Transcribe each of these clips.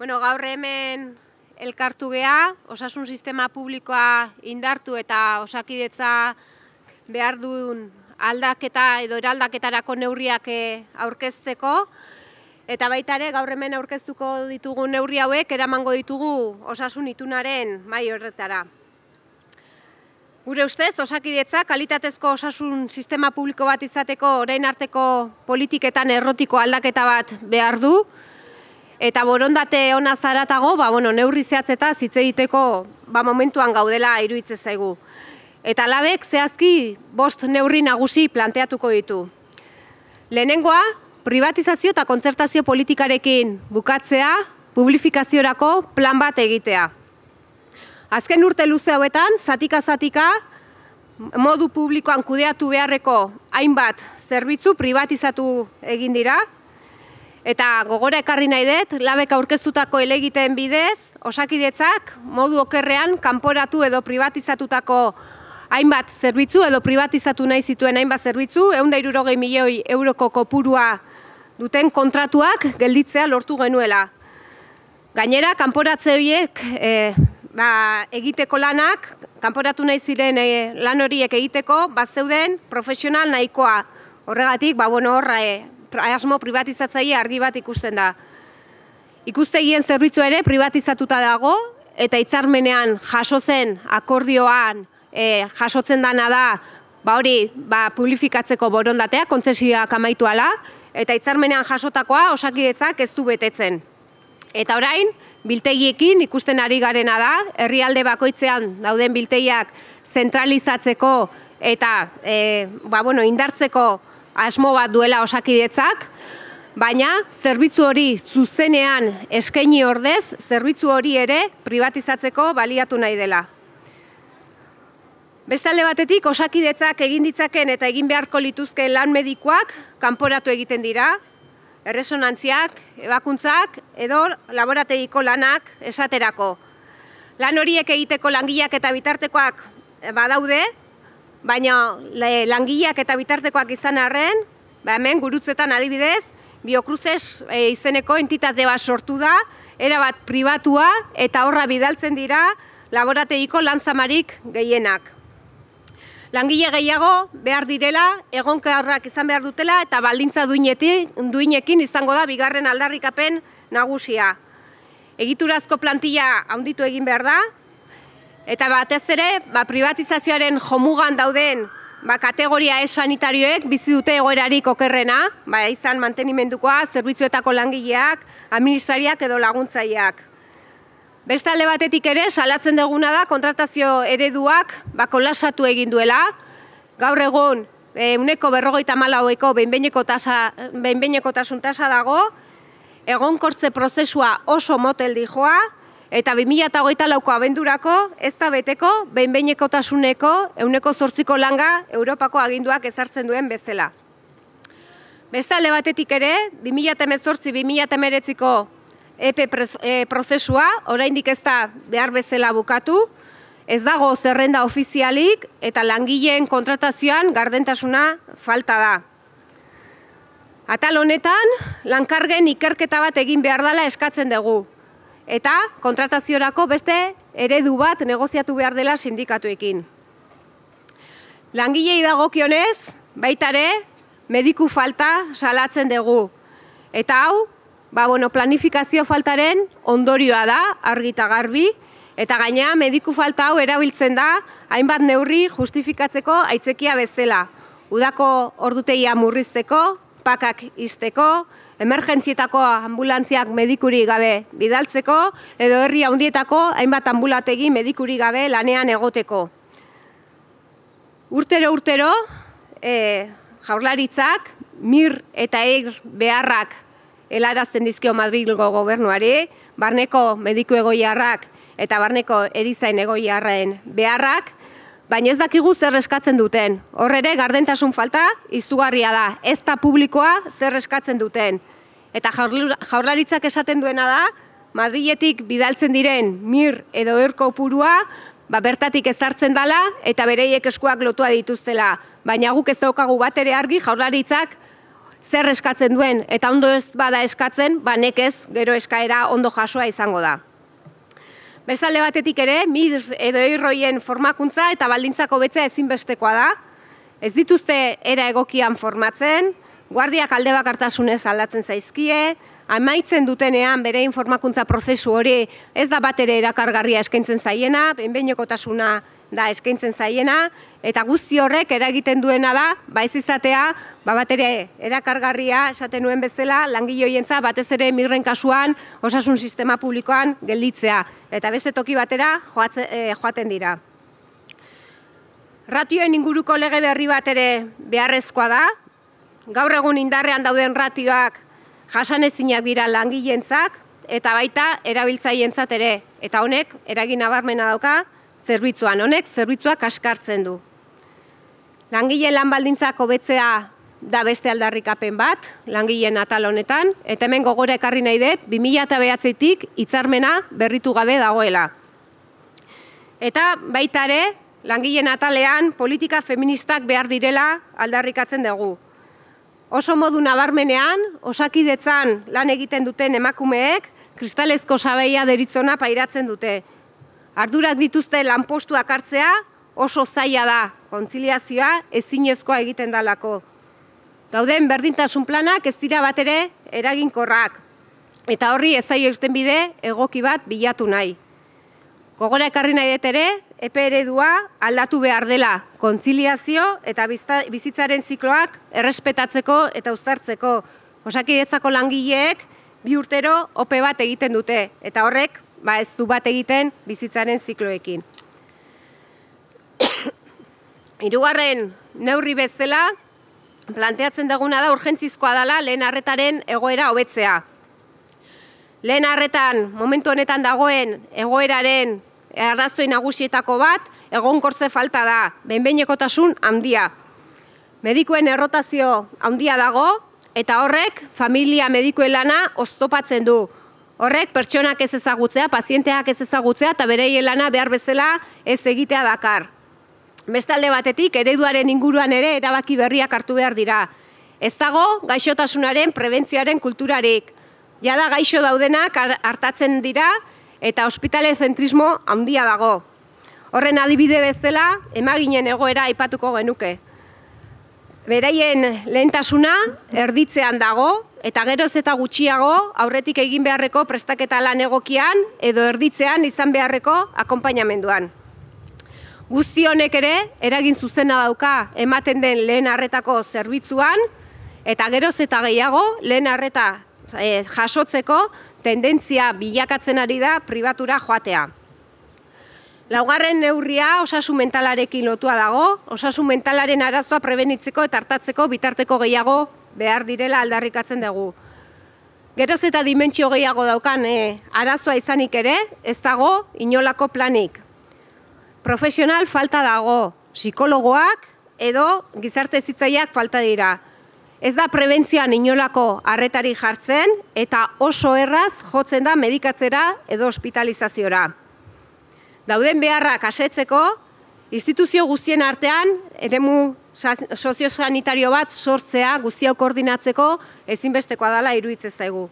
Bueno, gaur hemen elkartu gea, osasun sistema publikoa indartu eta osakidetza behar duen aldaketa edo eraldaketarako neurriak eh, aurkezteko. Eta baita ere, gaur hemen aurkeztuko ditugu neurri hauek, eramango ditugu osasun itunaren mai horretara. Gure ustez, osakidetza kalitatezko osasun sistema publiko bat izateko orain arteko politiketan errotiko aldaketa bat behar du eta borondate ona zaratago, ba, bueno, neurri zehatzeta hitz egiteko ba, momentuan gaudela iruditzen zaigu. Eta labek zehazki bost neurri nagusi planteatuko ditu. Lehenengoa, privatizazio eta kontzertazio politikarekin bukatzea, publifikaziorako plan bat egitea. Azken urte luze hauetan, zatika-zatika, modu publikoan kudeatu beharreko hainbat zerbitzu privatizatu egin dira, Eta gogora ekarri nahi dut, labek aurkeztutako elegiten bidez, osakidetzak modu okerrean kanporatu edo privatizatutako hainbat zerbitzu, edo privatizatu nahi zituen hainbat zerbitzu, egun da irurogei milioi euroko kopurua duten kontratuak gelditzea lortu genuela. Gainera, kanporatze horiek eh, ba, egiteko lanak, kanporatu nahi ziren eh, lan horiek egiteko, bat zeuden profesional nahikoa. Horregatik, ba, bueno, horra, e, asmo privatizatzaile argi bat ikusten da. Ikustegien zerbitzua ere privatizatuta dago eta hitzarmenean jasotzen akordioan e, jasotzen dana da ba hori ba publifikatzeko borondatea kontzesiak amaitu ala eta hitzarmenean jasotakoa osakidetzak ez du betetzen. Eta orain biltegiekin ikusten ari garena da herrialde bakoitzean dauden biltegiak zentralizatzeko eta e, ba, bueno, indartzeko asmo bat duela osakidetzak, baina zerbitzu hori zuzenean eskaini ordez, zerbitzu hori ere privatizatzeko baliatu nahi dela. Bestalde batetik, osakidetzak egin ditzaken eta egin beharko lituzke lan medikoak kanporatu egiten dira, erresonantziak, ebakuntzak edo laborategiko lanak esaterako. Lan horiek egiteko langileak eta bitartekoak eh, badaude, baina langileak eta bitartekoak izan arren, ba hemen gurutzetan adibidez, biokruzes e, izeneko entitate bat sortu da, erabat pribatua eta horra bidaltzen dira laborategiko lantzamarik gehienak. Langile gehiago behar direla, egonkarrak izan behar dutela eta baldintza duinekin izango da bigarren aldarrikapen nagusia. Egiturazko plantilla handitu egin behar da, Eta batez ere, ba, privatizazioaren jomugan dauden ba, kategoria esanitarioek bizi dute egoerarik okerrena, ba, izan mantenimendukoa, zerbitzuetako langileak, administrariak edo laguntzaileak. Beste alde batetik ere, salatzen duguna da, kontratazio ereduak ba, kolasatu egin duela. Gaur egun, e, uneko berrogeita malaueko benbeineko tasa, tasa dago, egonkortze prozesua oso motel dihoa, eta 2008 lauko abendurako, ez da beteko, behinbeineko tasuneko, euneko zortziko langa Europako aginduak ezartzen duen bezala. Beste alde batetik ere, 2008-2008ko EP e prozesua, oraindik ez da behar bezala bukatu, ez dago zerrenda ofizialik eta langileen kontratazioan gardentasuna falta da. Atal honetan, lankargen ikerketa bat egin behar dela eskatzen dugu eta kontrataziorako beste eredu bat negoziatu behar dela sindikatuekin. Langilei dagokionez, baitare, mediku falta salatzen dugu. Eta hau, ba, bueno, planifikazio faltaren ondorioa da, argita garbi, eta gainea mediku falta hau erabiltzen da, hainbat neurri justifikatzeko aitzekia bezala. Udako ordutegia murrizteko, pakak izteko, emergentzietako ambulantziak medikuri gabe bidaltzeko, edo herri handietako hainbat ambulategi medikuri gabe lanean egoteko. Urtero, urtero, e, jaurlaritzak, mir eta eir beharrak elarazten dizkio Madrilgo gobernuari, barneko mediku egoiarrak eta barneko erizain egoiarraen beharrak, baina ez dakigu zer eskatzen duten. Hor ere gardentasun falta izugarria da, ez da publikoa zer eskatzen duten. Eta jaurlaritzak esaten duena da, Madriletik bidaltzen diren mir edo erko opurua, ba, bertatik ezartzen dala eta bereiek eskuak lotua dituztela. Baina guk ez daukagu bat ere argi jaurlaritzak zer eskatzen duen eta ondo ez bada eskatzen, ba nekez gero eskaera ondo jasoa izango da. Bestalde batetik ere, mir edo eirroien formakuntza eta baldintzako betzea ezinbestekoa da. Ez dituzte era egokian formatzen, guardiak alde bakartasunez aldatzen zaizkie, amaitzen dutenean bere informakuntza prozesu hori ez da bat erakargarria eskaintzen zaiena, benbeinokotasuna da eskaintzen zaiena, eta guzti horrek eragiten duena da, ba ez ba bat erakargarria esaten nuen bezala, langile batez ere migren kasuan, osasun sistema publikoan gelditzea, eta beste toki batera eh, joaten dira. Ratioen inguruko lege berri bat ere beharrezkoa da, Gaur egun indarrean dauden ratioak ezinak dira langileentzak eta baita erabiltzaientzat ere eta honek eragin nabarmena dauka zerbitzuan honek zerbitzuak kaskartzen du. Langileen lanbaldintzak hobetzea da beste aldarrikapen bat langileen atal honetan eta hemen gogora ekarri nahi dut 2009tik hitzarmena berritu gabe dagoela. Eta baita ere langileen atalean politika feministak behar direla aldarrikatzen dugu. Oso modu nabarmenean, osakidetzan lan egiten duten emakumeek, kristalezko sabeia deritzona pairatzen dute. Ardurak dituzte lanpostuak hartzea, oso zaila da, kontziliazioa ezinezkoa egiten dalako. Dauden berdintasun planak ez dira bat ere eraginkorrak, eta horri ezaio irten bide egoki bat bilatu nahi. Gogora ekarri nahi dut ere, epe eredua aldatu behar dela kontziliazio eta bizitzaren zikloak errespetatzeko eta uztartzeko. Osakidetzako langileek bi urtero ope bat egiten dute eta horrek ba ez du bat egiten bizitzaren zikloekin. Hirugarren neurri bezala planteatzen duguna da urgentzizkoa dala lehen harretaren egoera hobetzea. Lehen harretan, momentu honetan dagoen egoeraren Eh, arrazoi nagusietako bat, egonkortze falta da, benbeinekotasun handia. Medikuen errotazio handia dago, eta horrek familia medikuen lana oztopatzen du. Horrek pertsonak ez ezagutzea, pazienteak ez ezagutzea, eta bere lana behar bezala ez egitea dakar. Bestalde batetik, ereduaren inguruan ere erabaki berriak hartu behar dira. Ez dago, gaixotasunaren prebentzioaren kulturarik. Jada gaixo daudenak hartatzen dira, eta ospitale zentrismo handia dago. Horren adibide bezala, emaginen egoera aipatuko genuke. Beraien lehentasuna erditzean dago eta geroz eta gutxiago aurretik egin beharreko prestaketa lan egokian edo erditzean izan beharreko akompainamenduan. Guzti honek ere eragin zuzena dauka ematen den lehen harretako zerbitzuan eta geroz eta gehiago lehen harreta eh, jasotzeko tendentzia bilakatzen ari da pribatura joatea. Laugarren neurria osasun mentalarekin lotua dago, osasun mentalaren arazoa prebenitzeko eta hartatzeko bitarteko gehiago behar direla aldarrikatzen dugu. Geroz eta dimentsio gehiago daukan eh, arazoa izanik ere, ez dago inolako planik. Profesional falta dago, psikologoak edo gizarte zitzaileak falta dira. Ez da prebentzioan inolako harretari jartzen eta oso erraz jotzen da medikatzera edo ospitalizaziora. Dauden beharrak asetzeko, instituzio guztien artean, eremu soziosanitario bat sortzea guztia koordinatzeko ezinbestekoa dela iruditzen zaigu.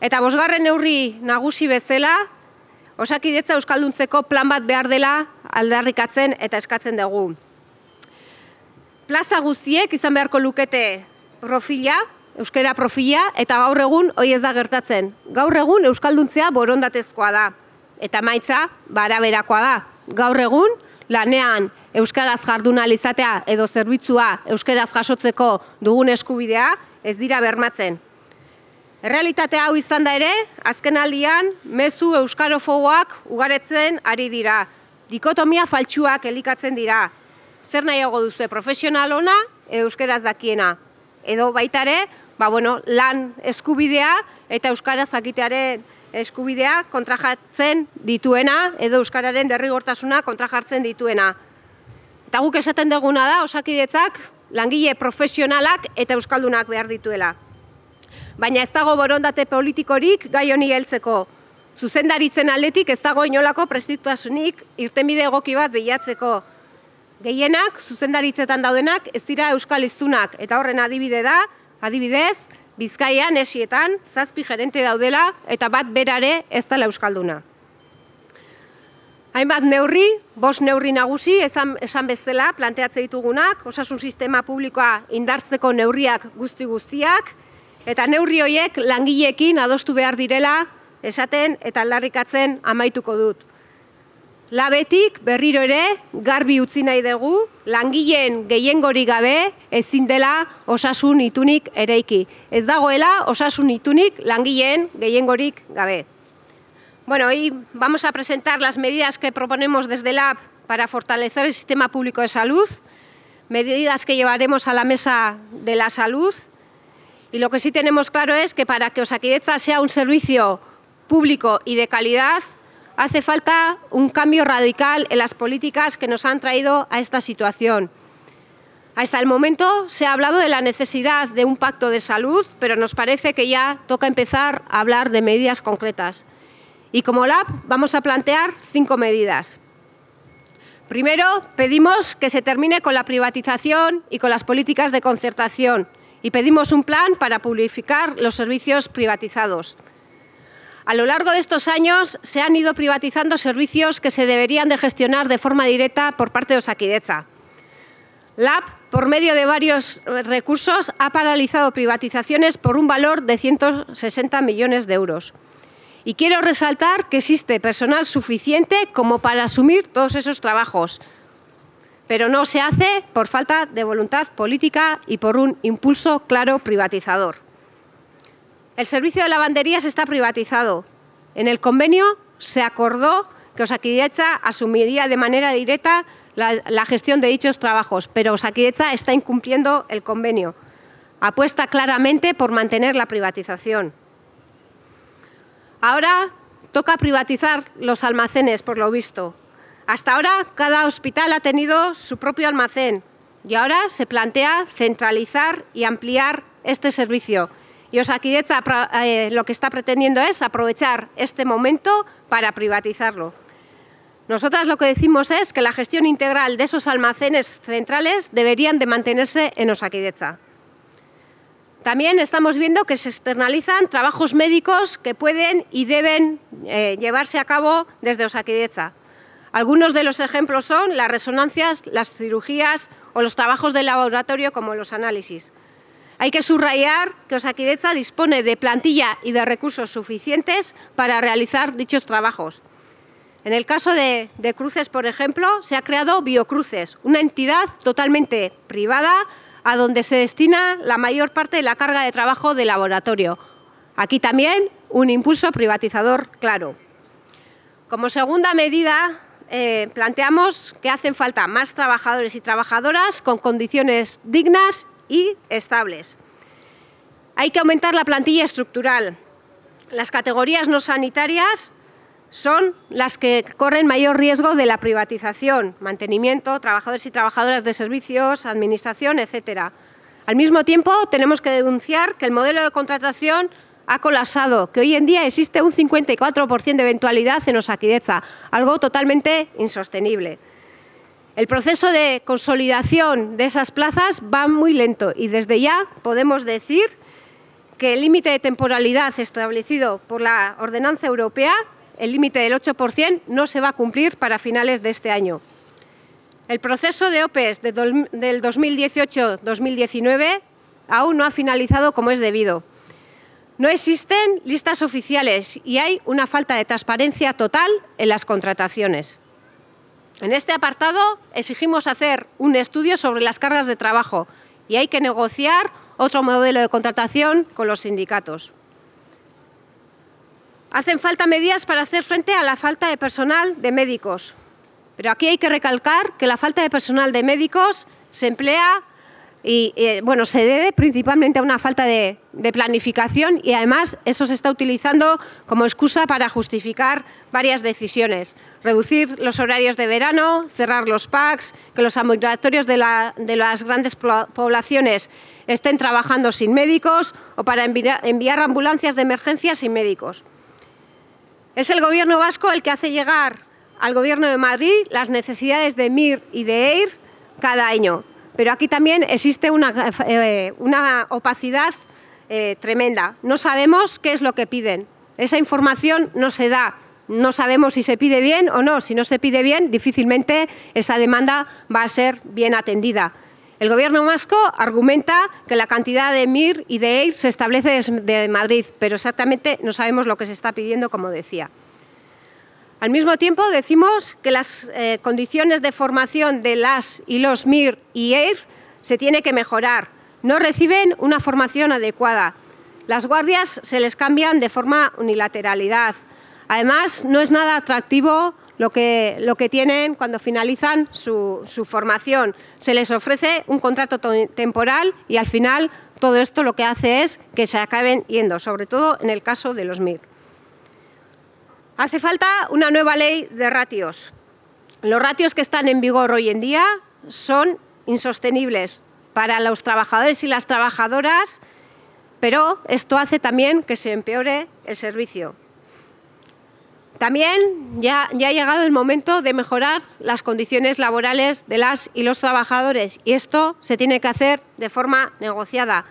Eta bosgarren neurri nagusi bezala, osakidetza euskalduntzeko plan bat behar dela aldarrikatzen eta eskatzen dugu. Plaza guztiek izan beharko lukete profila, euskera profila, eta gaur egun hoi ez da gertatzen. Gaur egun euskalduntzea borondatezkoa da, eta maitza baraberakoa da. Gaur egun lanean euskaraz jardun alizatea edo zerbitzua euskaraz jasotzeko dugun eskubidea ez dira bermatzen. Errealitate hau izan da ere, azken mezu euskarofoak ugaretzen ari dira. Dikotomia faltsuak elikatzen dira. Zer nahiago duzu, profesionalona, euskaraz dakiena edo baita ere, ba, bueno, lan eskubidea eta euskara zakitearen eskubidea kontrajatzen dituena edo euskararen derrigortasuna kontrajartzen dituena. Eta guk esaten duguna da osakidetzak langile profesionalak eta euskaldunak behar dituela. Baina ez dago borondate politikorik gai honi heltzeko. Zuzendaritzen aldetik ez dago inolako prestituasunik irtenbide egoki bat bilatzeko gehienak, zuzendaritzetan daudenak, ez dira euskal iztunak. Eta horren adibide da, adibidez, bizkaian esietan, zazpi gerente daudela, eta bat berare ez dela euskalduna. Hainbat neurri, bos neurri nagusi, esan bezala, planteatze ditugunak, osasun sistema publikoa indartzeko neurriak guzti guztiak, eta neurri horiek langilekin adostu behar direla, esaten eta aldarrikatzen amaituko dut. Labetik berriro ere garbi utzi nahi dugu, langileen gehiengori gabe ezin dela osasun itunik eraiki. Ez dagoela osasun itunik langileen gehiengorik gabe. Bueno, hoy vamos a presentar las medidas que proponemos desde LAB para fortalecer el sistema público de salud, medidas que llevaremos a la mesa de la salud. Y lo que sí tenemos claro es que para que Osakidetza sea un servicio público y de calidad, Hace falta un cambio radical en las políticas que nos han traído a esta situación. Hasta el momento se ha hablado de la necesidad de un pacto de salud, pero nos parece que ya toca empezar a hablar de medidas concretas. Y como LAB vamos a plantear cinco medidas. Primero, pedimos que se termine con la privatización y con las políticas de concertación y pedimos un plan para publicar los servicios privatizados. A lo largo de estos años se han ido privatizando servicios que se deberían de gestionar de forma directa por parte de Osaquideza. LAP, por medio de varios recursos, ha paralizado privatizaciones por un valor de 160 millones de euros. Y quiero resaltar que existe personal suficiente como para asumir todos esos trabajos, pero no se hace por falta de voluntad política y por un impulso claro privatizador. El servicio de lavanderías está privatizado. En el convenio se acordó que Osakidecha asumiría de manera directa la, gestión de dichos trabajos, pero Osakidecha está incumpliendo el convenio. Apuesta claramente por mantener la privatización. Ahora toca privatizar los almacenes, por lo visto. Hasta ahora cada hospital ha tenido su propio almacén y ahora se plantea centralizar y ampliar este servicio. Y Osaquideza eh, lo que está pretendiendo es aprovechar este momento para privatizarlo. Nosotras lo que decimos es que la gestión integral de esos almacenes centrales deberían de mantenerse en Osaquideza. También estamos viendo que se externalizan trabajos médicos que pueden y deben eh, llevarse a cabo desde Osaquideza. Algunos de los ejemplos son las resonancias, las cirugías o los trabajos de laboratorio como los análisis. Hay que subrayar que Osaquideza dispone de plantilla y de recursos suficientes para realizar dichos trabajos. En el caso de, Cruces, por ejemplo, se ha creado Biocruces, una entidad totalmente privada a donde se destina la mayor parte de la carga de trabajo de laboratorio. Aquí también un impulso privatizador claro. Como segunda medida, eh, planteamos que hacen falta más trabajadores y trabajadoras con condiciones dignas y estables. Hay que aumentar la plantilla estructural. Las categorías no sanitarias son las que corren mayor riesgo de la privatización, mantenimiento, trabajadores y trabajadoras de servicios, administración, etc. Al mismo tiempo, tenemos que denunciar que el modelo de contratación ha colapsado, que hoy en día existe un 54% de eventualidad en Osakidetza, algo totalmente insostenible. El proceso de consolidación de esas plazas va muy lento y desde ya podemos decir que el límite de temporalidad establecido por la ordenanza europea, el límite del 8%, no se va a cumplir para finales de este año. El proceso de OPEs del 2018-2019 aún no ha finalizado como es debido. No existen listas oficiales y hay una falta de transparencia total en las contrataciones. En este apartado exigimos hacer un estudio sobre las cargas de trabajo y hay que negociar otro modelo de contratación con los sindicatos. Hacen falta medidas para hacer frente a la falta de personal de médicos. Pero aquí hay que recalcar que la falta de personal de médicos se emplea y eh, bueno, se debe principalmente a una falta de, planificación y además eso se está utilizando como excusa para justificar varias decisiones. Reducir los horarios de verano, cerrar los PACs, que los ambulatorios de, las grandes poblaciones estén trabajando sin médicos o para enviar, enviar ambulancias de emergencia sin médicos. Es el Gobierno vasco el que hace llegar al Gobierno de Madrid las necesidades de MIR y de EIR cada año pero aquí también existe una, eh, opacidad eh, tremenda. No sabemos qué es lo que piden. Esa información no se da. No sabemos si se pide bien o no. Si no se pide bien, difícilmente esa demanda va a ser bien atendida. El Gobierno vasco argumenta que la cantidad de MIR y de EIR se establece desde Madrid, pero exactamente no sabemos lo que se está pidiendo, como decía. Al mismo tiempo, decimos que las eh, condiciones de formación de las y los MIR y EIR se tiene que mejorar. No reciben una formación adecuada. Las guardias se les cambian de forma unilateralidad. Además, no es nada atractivo lo que, lo que tienen cuando finalizan su, su formación. Se les ofrece un contrato temporal y al final todo esto lo que hace es que se acaben yendo, sobre todo en el caso de los MIR. Hace falta una nueva ley de ratios. Los ratios que están en vigor hoy en día son insostenibles para los trabajadores y las trabajadoras, pero esto hace también que se empeore el servicio. También ya, ha llegado el momento de mejorar las condiciones laborales de las y los trabajadores y esto se tiene que hacer de forma negociada.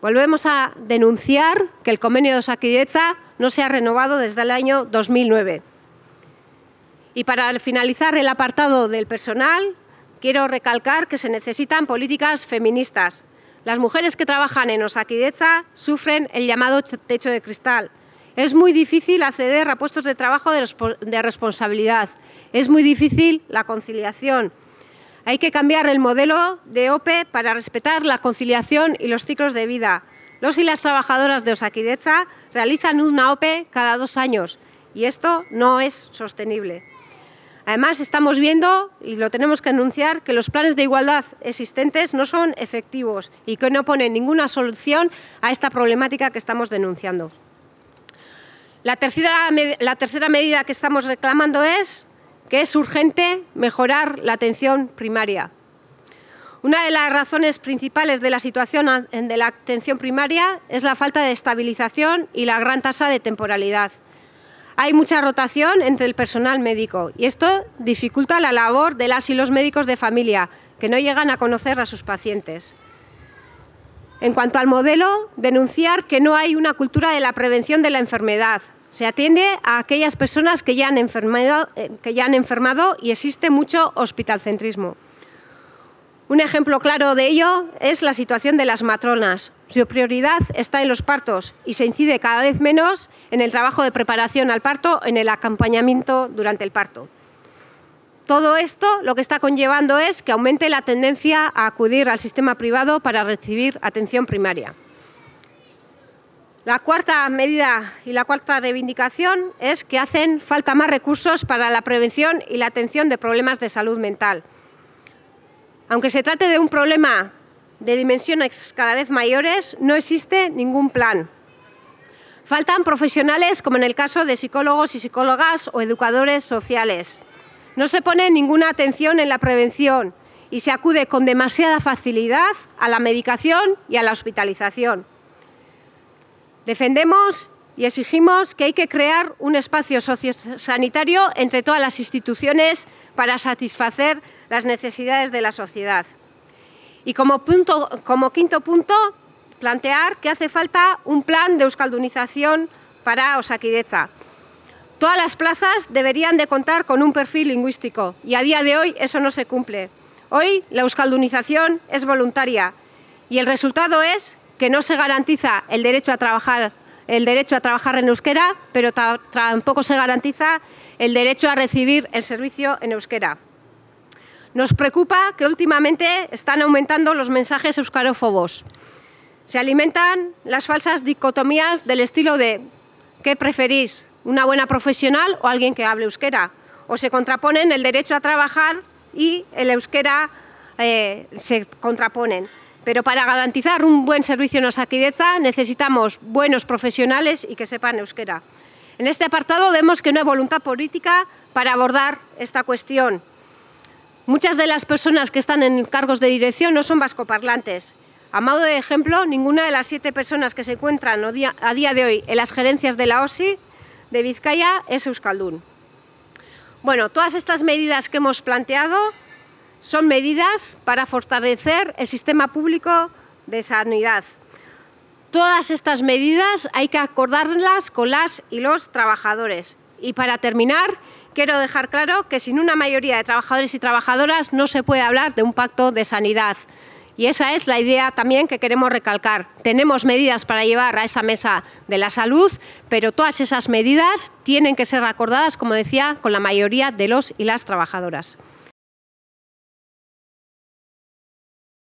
Volvemos a denunciar que el convenio de Osakideza no se ha renovado desde el año 2009. Y para finalizar el apartado del personal, quiero recalcar que se necesitan políticas feministas. Las mujeres que trabajan en Osaquideza sufren el llamado techo de cristal. Es muy difícil acceder a puestos de trabajo de responsabilidad. Es muy difícil la conciliación. Hay que cambiar el modelo de OPE para respetar la conciliación y los ciclos de vida. Los y las trabajadoras de Osakidecha realizan una OPE cada dos años y esto no es sostenible. Además, estamos viendo, y lo tenemos que anunciar, que los planes de igualdad existentes no son efectivos y que no ponen ninguna solución a esta problemática que estamos denunciando. la tercera medida que estamos reclamando es que es urgente mejorar la atención primaria. Una de las razones principales de la situación de la atención primaria es la falta de estabilización y la gran tasa de temporalidad. Hay mucha rotación entre el personal médico y esto dificulta la labor de las y los médicos de familia, que no llegan a conocer a sus pacientes. En cuanto al modelo, denunciar que no hay una cultura de la prevención de la enfermedad. Se atiende a aquellas personas que ya han enfermado, eh, que ya han enfermado y existe mucho hospitalcentrismo. Un ejemplo claro de ello es la situación de las matronas. Su prioridad está en los partos y se incide cada vez menos en el trabajo de preparación al parto, en el acompañamiento durante el parto. Todo esto lo que está conllevando es que aumente la tendencia a acudir al sistema privado para recibir atención primaria. La cuarta medida y la cuarta reivindicación es que hacen falta más recursos para la prevención y la atención de problemas de salud mental. Aunque se trate de un problema de dimensiones cada vez mayores, no existe ningún plan. Faltan profesionales, como en el caso de psicólogos y psicólogas o educadores sociales. No se pone ninguna atención en la prevención y se acude con demasiada facilidad a la medicación y a la hospitalización. Defendemos y exigimos que hay que crear un espacio sociosanitario entre todas las instituciones para satisfacer las necesidades de la sociedad. Y como, quinto punto, plantear que hace falta un plan de euskaldunización para Osakidecha. Todas las plazas deberían de contar con un perfil lingüístico y a día de hoy eso no se cumple. Hoy la euskaldunización es voluntaria y el resultado es que no se garantiza el derecho a trabajar, el derecho a trabajar en euskera, pero tampoco se garantiza el derecho a recibir el servicio en euskera. Nos preocupa que últimamente están aumentando los mensajes euscarófobos. Se alimentan las falsas dicotomías del estilo de ¿qué preferís? ¿Una buena profesional o alguien que hable euskera? O se contraponen el derecho a trabajar y el euskera eh, se contraponen. Pero para garantizar un buen servicio en saquideza necesitamos buenos profesionales y que sepan euskera. En este apartado vemos que no hay voluntad política para abordar esta cuestión. Muchas de las personas que están en cargos de dirección no son vascoparlantes. A modo de ejemplo, ninguna de las siete personas que se encuentran a día de hoy en las gerencias de la OSI de Vizcaya es Euskaldun. Bueno, todas estas medidas que hemos planteado son medidas para fortalecer el sistema público de sanidad. Todas estas medidas hay que acordarlas con las y los trabajadores. Y para terminar, Quiero dejar claro que sin una mayoría de trabajadores y trabajadoras no se puede hablar de un pacto de sanidad. Y esa es la idea también que queremos recalcar. Tenemos medidas para llevar a esa mesa de la salud, pero todas esas medidas tienen que ser acordadas, como decía, con la mayoría de los y las trabajadoras.